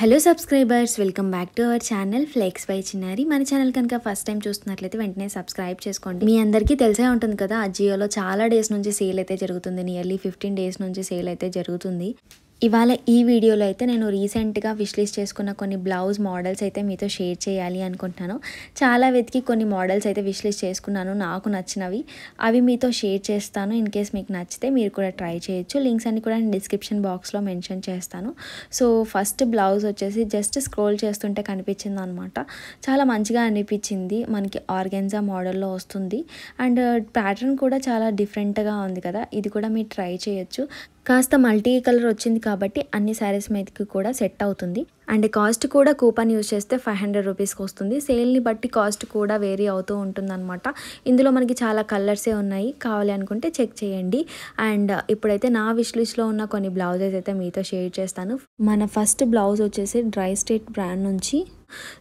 hello subscribers welcome back to our channel flex by Chinnari మన channel కనుక first time చూస్తున్నట్లయితే వెంటనే సబ్స్క్రైబ్ చేసుకోండి మీ అందరికీ తెలిసే ఉంటుంది కదా అజియోలో చాలా డేస్ నుంచి సేల్ అయితే జరుగుతుంది నియర్లీ ఫిఫ్టీన్ డేస్ నుంచి సేల్ అయితే జరుగుతుంది ఇవాళ ఈ వీడియోలో అయితే నేను రీసెంట్గా విష్లిస్ట్ చేసుకున్న కొన్ని బ్లౌజ్ మోడల్స్ అయితే మీతో షేర్ చేయాలి అనుకుంటున్నాను చాలా వెతికి కొన్ని మోడల్స్ అయితే విష్లిస్ట్ చేసుకున్నాను నాకు నచ్చినవి అవి మీతో షేర్ చేస్తాను ఇన్ కేస్ మీకు నచ్చితే మీరు కూడా ట్రై చేయొచ్చు లింక్స్ అన్ని కూడా నేను డిస్క్రిప్షన్ బాక్స్లో మెన్షన్ చేస్తాను సో ఫస్ట్ బ్లౌజ్ వచ్చేసి జస్ట్ స్క్రోల్ చేస్తుంటే కనిపించింది అనమాట చాలా మంచిగా అనిపించింది మనకి ఆర్గెన్జా మోడల్లో వస్తుంది అండ్ ప్యాటర్న్ కూడా చాలా డిఫరెంట్గా ఉంది కదా ఇది కూడా మీరు ట్రై చేయొచ్చు కాస్త మల్టీ కలర్ వచ్చింది కాబట్టి అన్ని శారీస్ మీదకి కూడా సెట్ అవుతుంది అండ్ కాస్ట్ కూడా కూపన్ యూజ్ చేస్తే ఫైవ్ హండ్రెడ్ రూపీస్కి వస్తుంది సేల్ని బట్టి కాస్ట్ కూడా వేరీ అవుతూ ఉంటుందన్నమాట ఇందులో మనకి చాలా కలర్సే ఉన్నాయి కావాలి అనుకుంటే చెక్ చేయండి అండ్ ఇప్పుడైతే నా విష్ లిస్ట్లో ఉన్న కొన్ని బ్లౌజెస్ అయితే మీతో షేర్ చేస్తాను మన ఫస్ట్ బ్లౌజ్ వచ్చేసి డ్రై స్టేట్ బ్రాండ్ నుంచి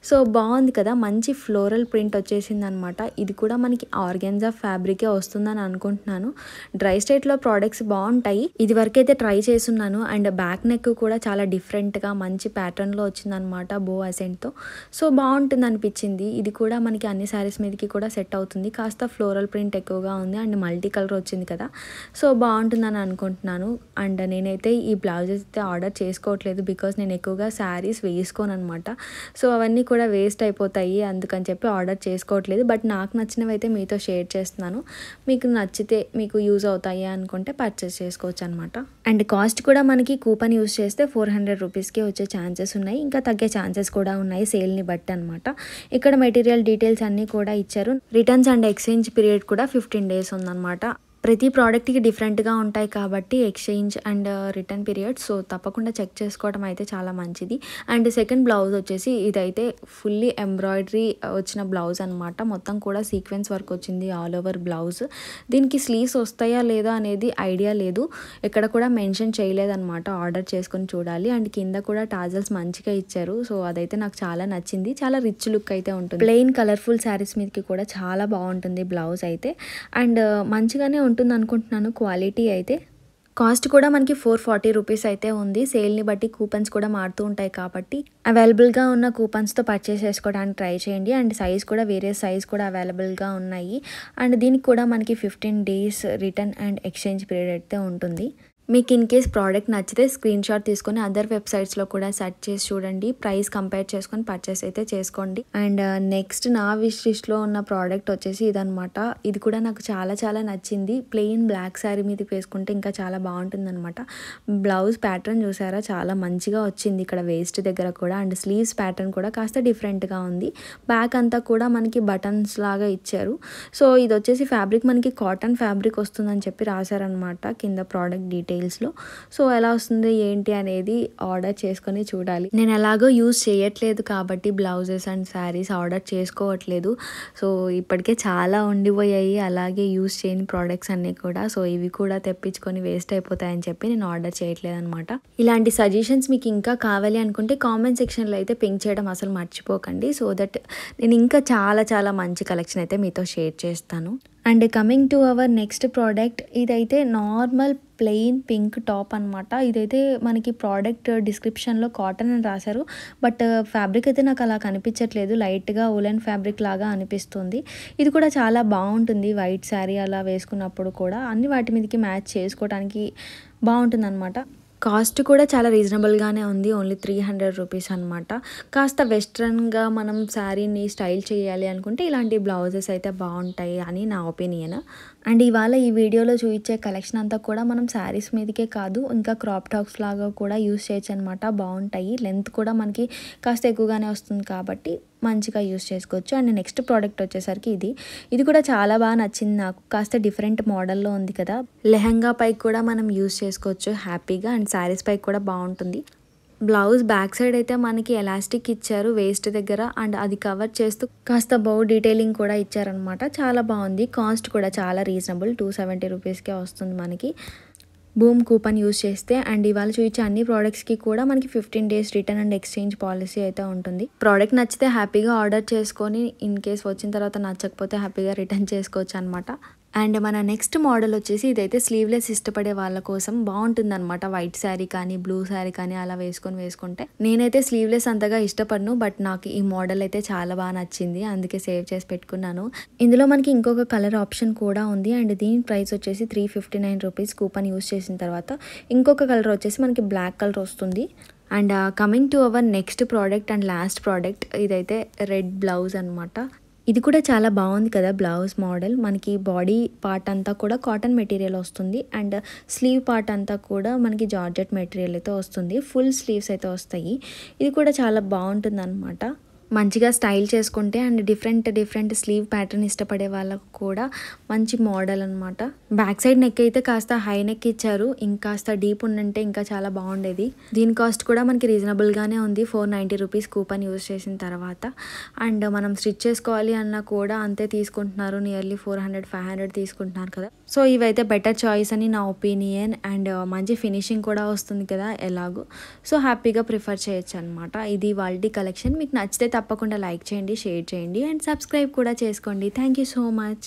సో బాగుంది కదా మంచి ఫ్లోరల్ ప్రింట్ వచ్చేసింది అనమాట ఇది కూడా మనకి ఆర్గెన్జా ఫ్యాబ్రికే వస్తుందని అనుకుంటున్నాను డ్రై స్టేట్లో ప్రోడక్ట్స్ బాగుంటాయి ఇది వరకైతే ట్రై చేస్తున్నాను అండ్ బ్యాక్ నెక్ కూడా చాలా డిఫరెంట్గా మంచి ప్యాటర్న్లో వచ్చిందనమాట బో అసెంట్తో సో బాగుంటుంది అనిపించింది ఇది కూడా మనకి అన్ని శారీస్ మీదకి కూడా సెట్ అవుతుంది కాస్త ఫ్లోరల్ ప్రింట్ ఎక్కువగా ఉంది అండ్ మల్టీ కలర్ వచ్చింది కదా సో బాగుంటుందని అనుకుంటున్నాను అండ్ నేనైతే ఈ బ్లౌజెస్ అయితే ఆర్డర్ చేసుకోవట్లేదు బికాస్ నేను ఎక్కువగా శారీస్ వేసుకోను అనమాట సో అవన్నీ కూడా వేస్ట్ అయిపోతాయి అందుకని చెప్పి ఆర్డర్ చేసుకోవట్లేదు బట్ నాకు నచ్చినవి అయితే మీతో షేర్ చేస్తున్నాను మీకు నచ్చితే మీకు యూజ్ అవుతాయి అనుకుంటే పర్చేస్ చేసుకోవచ్చు అనమాట అండ్ కాస్ట్ కూడా మనకి కూపన్ యూజ్ చేస్తే ఫోర్ హండ్రెడ్ రూపీస్కి వచ్చే ఛాన్సెస్ ఉన్నాయి ఇంకా తగ్గే ఛాన్సెస్ కూడా ఉన్నాయి సేల్ని బట్టి అనమాట ఇక్కడ మెటీరియల్ డీటెయిల్స్ అన్నీ కూడా ఇచ్చారు రిటర్న్స్ అండ్ ఎక్స్చేంజ్ పీరియడ్ కూడా ఫిఫ్టీన్ డేస్ ఉందన్నమాట ప్రతి ప్రోడక్ట్కి డిఫరెంట్గా ఉంటాయి కాబట్టి exchange and uh, return period so తప్పకుండా చెక్ చేసుకోవడం అయితే చాలా మంచిది అండ్ సెకండ్ బ్లౌజ్ వచ్చేసి ఇదైతే ఫుల్లీ ఎంబ్రాయిడరీ uh, వచ్చిన బ్లౌజ్ అనమాట మొత్తం కూడా సీక్వెన్స్ వర్క్ వచ్చింది ఆల్ ఓవర్ బ్లౌజ్ దీనికి స్లీవ్స్ వస్తాయా లేదా అనేది ఐడియా లేదు ఎక్కడ కూడా మెన్షన్ చేయలేదన్నమాట ఆర్డర్ చేసుకొని చూడాలి అండ్ కింద కూడా టాజల్స్ మంచిగా ఇచ్చారు సో అదైతే నాకు చాలా నచ్చింది చాలా రిచ్ లుక్ అయితే ఉంటుంది ప్లెయిన్ కలర్ఫుల్ శారీస్ మీదకి కూడా చాలా బాగుంటుంది బ్లౌజ్ అయితే అండ్ uh, మంచిగానే ఉంటుంది అనుకుంటున్నాను క్వాలిటీ అయితే కాస్ట్ కూడా మనకి ఫోర్ ఫార్టీ రూపీస్ అయితే ఉంది సేల్ని బట్టి కూపన్స్ కూడా మారుతూ ఉంటాయి కాబట్టి అవైలబుల్గా ఉన్న కూపన్స్తో పర్చేస్ చేసుకోవడానికి ట్రై చేయండి అండ్ సైజ్ కూడా వేరే సైజ్ కూడా అవైలబుల్గా ఉన్నాయి అండ్ దీనికి కూడా మనకి fifteen days return and exchange period అయితే ఉంటుంది మీకు ఇన్ కేస్ ప్రోడక్ట్ నచ్చితే స్క్రీన్ షాట్ తీసుకొని అదర్ వెబ్సైట్స్లో కూడా సెర్చ్ చేసి చూడండి ప్రైస్ కంపేర్ చేసుకొని పర్చేస్ అయితే చేసుకోండి అండ్ నెక్స్ట్ uh, నా విష్ ఉన్న ప్రోడక్ట్ వచ్చేసి ఇదనమాట ఇది కూడా నాకు చాలా చాలా నచ్చింది ప్లెయిన్ బ్లాక్ శారీ మీద వేసుకుంటే ఇంకా చాలా బాగుంటుంది అనమాట బ్లౌజ్ ప్యాటర్న్ చూసారా చాలా మంచిగా వచ్చింది ఇక్కడ వేస్ట్ దగ్గర కూడా అండ్ స్లీవ్స్ ప్యాటర్న్ కూడా కాస్త డిఫరెంట్గా ఉంది బ్యాక్ అంతా కూడా మనకి బటన్స్ లాగా ఇచ్చారు సో ఇది వచ్చేసి ఫ్యాబ్రిక్ మనకి కాటన్ ఫ్యాబ్రిక్ వస్తుందని చెప్పి రాశారనమాట కింద ప్రోడక్ట్ డీటెయిల్ సేల్స్లో సో ఎలా వస్తుంది ఏంటి అనేది ఆర్డర్ చేసుకొని చూడాలి నేను ఎలాగో యూజ్ చేయట్లేదు కాబట్టి బ్లౌజెస్ అండ్ శారీస్ ఆర్డర్ చేసుకోవట్లేదు సో ఇప్పటికే చాలా ఉండిపోయాయి అలాగే యూజ్ చేయని ప్రోడక్ట్స్ అన్నీ కూడా సో ఇవి కూడా తెప్పించుకొని వేస్ట్ అయిపోతాయని చెప్పి నేను ఆర్డర్ చేయట్లేదు అనమాట ఇలాంటి సజెషన్స్ మీకు ఇంకా కావాలి అనుకుంటే కామెంట్ సెక్షన్లో అయితే పింక్ చేయడం అసలు మర్చిపోకండి సో దట్ నేను ఇంకా చాలా చాలా మంచి కలెక్షన్ అయితే మీతో షేర్ చేస్తాను and coming to our next product ఇదైతే నార్మల్ ప్లెయిన్ పింక్ టాప్ అనమాట ఇదైతే మనకి ప్రోడక్ట్ డిస్క్రిప్షన్లో కాటన్ అని రాశారు బట్ ఫ్యాబ్రిక్ uh, అయితే నాకు అలా కనిపించట్లేదు లైట్గా ఉలెన్ ఫ్యాబ్రిక్ లాగా అనిపిస్తుంది ఇది కూడా చాలా బాగుంటుంది వైట్ శారీ అలా వేసుకున్నప్పుడు కూడా అన్ని వాటి మీదకి మ్యాచ్ చేసుకోవడానికి బాగుంటుంది అనమాట కాస్ట్ కూడా చాలా రీజనబుల్గానే ఉంది ఓన్లీ త్రీ హండ్రెడ్ రూపీస్ అనమాట కాస్త వెస్ట్రన్గా మనం శారీని స్టైల్ చేయాలి అనుకుంటే ఇలాంటి బ్లౌజెస్ అయితే బాగుంటాయి అని నా ఒపీనియన్ అండ్ ఇవాళ ఈ వీడియోలో చూపించే కలెక్షన్ అంతా కూడా మనం శారీస్ మీదకే కాదు ఇంకా క్రాప్ టాక్స్ లాగా కూడా యూస్ చేయొచ్చు అనమాట బాగుంటాయి లెంత్ కూడా మనకి కాస్త ఎక్కువగానే వస్తుంది కాబట్టి మంచిగా యూస్ చేసుకోవచ్చు అండ్ నెక్స్ట్ ప్రోడక్ట్ వచ్చేసరికి ఇది ఇది కూడా చాలా బాగా నచ్చింది నాకు కాస్త డిఫరెంట్ మోడల్లో ఉంది కదా లెహంగా పై కూడా మనం యూస్ చేసుకోవచ్చు హ్యాపీగా అండ్ శారీస్ పై కూడా బాగుంటుంది బ్లౌజ్ బ్యాక్ సైడ్ అయితే మనకి ఎలాస్టిక్ ఇచ్చారు వేస్ట్ దగ్గర అండ్ అది కవర్ చేస్తూ కాస్త బౌ డీటెయిలింగ్ కూడా ఇచ్చారనమాట చాలా బాగుంది కాస్ట్ కూడా చాలా రీజనబుల్ టూ సెవెంటీ రూపీస్కే వస్తుంది మనకి బూమ్ కూపన్ యూస్ చేస్తే అండ్ ఇవాళ చూపించే అన్ని ప్రోడక్ట్స్కి కూడా మనకి fifteen days return and exchange policy అయితే ఉంటుంది ప్రోడక్ట్ నచ్చితే హ్యాపీగా ఆర్డర్ చేసుకొని ఇన్ కేస్ వచ్చిన తర్వాత నచ్చకపోతే హ్యాపీగా రిటర్న్ చేసుకోవచ్చు అనమాట అండ్ మన నెక్స్ట్ మోడల్ వచ్చేసి ఇదైతే స్లీవ్లెస్ ఇష్టపడే వాళ్ళ కోసం బాగుంటుంది అనమాట వైట్ శారీ కానీ బ్లూ శారీ కానీ అలా వేసుకొని వేసుకుంటే నేనైతే స్లీవ్లెస్ అంతగా ఇష్టపడను బట్ నాకు ఈ మోడల్ అయితే చాలా బాగా నచ్చింది అందుకే సేవ్ చేసి పెట్టుకున్నాను ఇందులో మనకి ఇంకొక కలర్ ఆప్షన్ కూడా ఉంది అండ్ దీని ప్రైస్ వచ్చేసి three fifty nine rupees coupon use చేసిన తర్వాత ఇంకొక కలర్ వచ్చేసి మనకి బ్లాక్ కలర్ వస్తుంది and coming to our next product and last product ఇదైతే రెడ్ బ్లౌజ్ అనమాట ఇది కూడా చాలా బాగుంది కదా బ్లౌజ్ మోడల్ మనకి బాడీ పార్ట్ అంతా కూడా కాటన్ మెటీరియల్ వస్తుంది అండ్ స్లీవ్ పార్ట్ అంతా కూడా మనకి జార్జెట్ మెటీరియల్ అయితే వస్తుంది ఫుల్ స్లీవ్స్ అయితే వస్తాయి ఇది కూడా చాలా బాగుంటుంది అనమాట మంచిగా స్టైల్ చేసుకుంటే and different different sleeve pattern ఇష్టపడే వాళ్ళకు కూడా మంచి మోడల్ అనమాట బ్యాక్ సైడ్ నెక్ అయితే కాస్త హై నెక్ ఇచ్చారు ఇంకా డీప్ ఉండంటే ఇంకా చాలా బాగుండేది దీని కాస్ట్ కూడా మనకి రీజనబుల్గానే ఉంది four ninety rupees coupon use చేసిన తర్వాత అండ్ మనం స్టిచ్ చేసుకోవాలి అన్నా కూడా అంతే తీసుకుంటున్నారు nearly four hundred five hundred తీసుకుంటున్నారు కదా సో ఇవైతే బెటర్ చాయిస్ అని నా ఒపీనియన్ అండ్ uh, మంచి ఫినిషింగ్ కూడా వస్తుంది కదా ఎలాగో సో హ్యాపీగా ప్రిఫర్ చేయొచ్చు అనమాట ఇది వాళ్ళ కలెక్షన్ మీకు నచ్చితే తప్పకుండా లైక్ చేయండి షేర్ చేయండి అండ్ సబ్స్క్రైబ్ కూడా చేసుకోండి థ్యాంక్ యూ సో మచ్